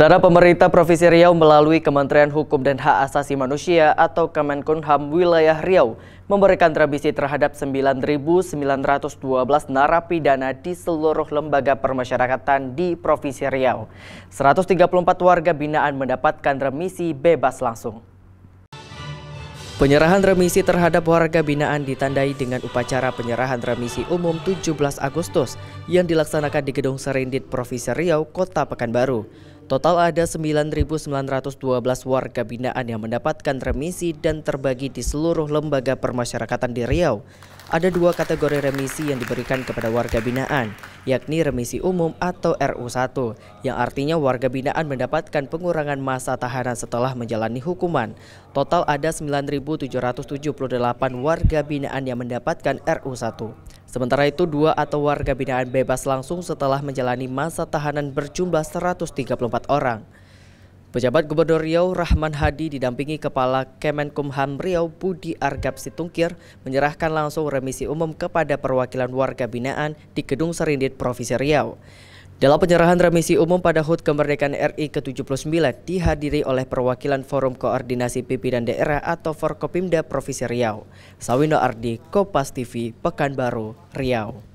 Dana pemerintah Provinsi Riau melalui Kementerian Hukum dan Hak Asasi Manusia atau Kemenkumham wilayah Riau memberikan remisi terhadap 9.912 narapidana di seluruh lembaga permasyarakatan di Provinsi Riau. 134 warga binaan mendapatkan remisi bebas langsung. Penyerahan remisi terhadap warga binaan ditandai dengan upacara penyerahan remisi umum 17 Agustus yang dilaksanakan di Gedung Serindit Provinsi Riau, Kota Pekanbaru. Total ada 9.912 warga binaan yang mendapatkan remisi dan terbagi di seluruh lembaga permasyarakatan di Riau. Ada dua kategori remisi yang diberikan kepada warga binaan, yakni remisi umum atau RU1, yang artinya warga binaan mendapatkan pengurangan masa tahanan setelah menjalani hukuman. Total ada 9.778 warga binaan yang mendapatkan RU1. Sementara itu, dua atau warga binaan bebas langsung setelah menjalani masa tahanan berjumlah 134 orang. Pejabat Gubernur Riau Rahman Hadi didampingi Kepala Kemenkumham Riau Budi Argap Situngkir menyerahkan langsung remisi umum kepada perwakilan warga binaan di Gedung Serindit Provinsi Riau. Dalam penyerahan remisi umum pada HUT Kemerdekaan RI ke-79 dihadiri oleh perwakilan Forum Koordinasi Pimpinan Daerah atau Forkopimda Provinsi Riau. Sawino Ardi, Kopas TV, Pekanbaru, Riau.